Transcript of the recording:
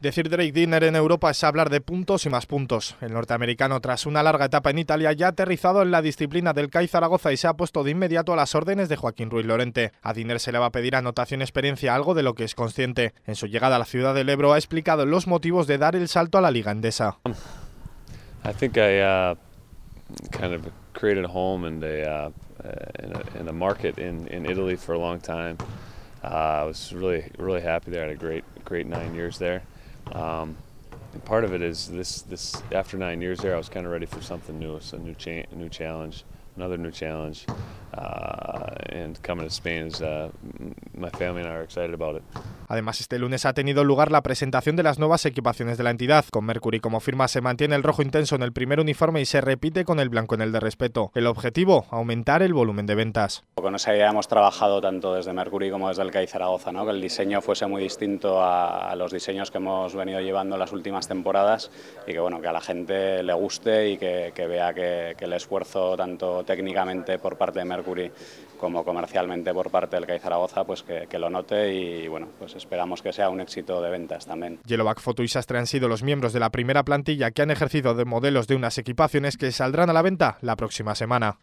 Decir Drake Dinner en Europa es hablar de puntos y más puntos. El norteamericano, tras una larga etapa en Italia, ya ha aterrizado en la disciplina del CAI Zaragoza y se ha puesto de inmediato a las órdenes de Joaquín Ruiz Lorente. A Dinner se le va a pedir anotación experiencia, algo de lo que es consciente. En su llegada a la ciudad del Ebro ha explicado los motivos de dar el salto a la liga endesa. I think I, uh, kind of created a home uh, market in, in Italy for a long uh, I was really, really happy there. had a great, great nine years there. Um, part of it is after years there, I was kind of challenge, another new challenge. Uh, and coming to uh, my family and I are Además, este lunes ha tenido lugar la presentación de las nuevas equipaciones de la entidad. Con Mercury como firma se mantiene el rojo intenso en el primer uniforme y se repite con el blanco en el de respeto. El objetivo, aumentar el volumen de ventas con idea hemos trabajado tanto desde Mercury como desde el CAI que el diseño fuese muy distinto a, los diseños que hemos venido llevando las últimas temporadas y que, bueno, que a la gente le guste y que, vea que, el esfuerzo tanto técnicamente por parte de Mercury como comercialmente por parte del CAI Zaragoza, pues que, lo note y bueno, pues esperamos que sea un éxito de ventas también. Yellowback Foto y Sastre han sido los miembros de la primera plantilla que han ejercido de modelos de unas equipaciones que saldrán a la venta la próxima semana.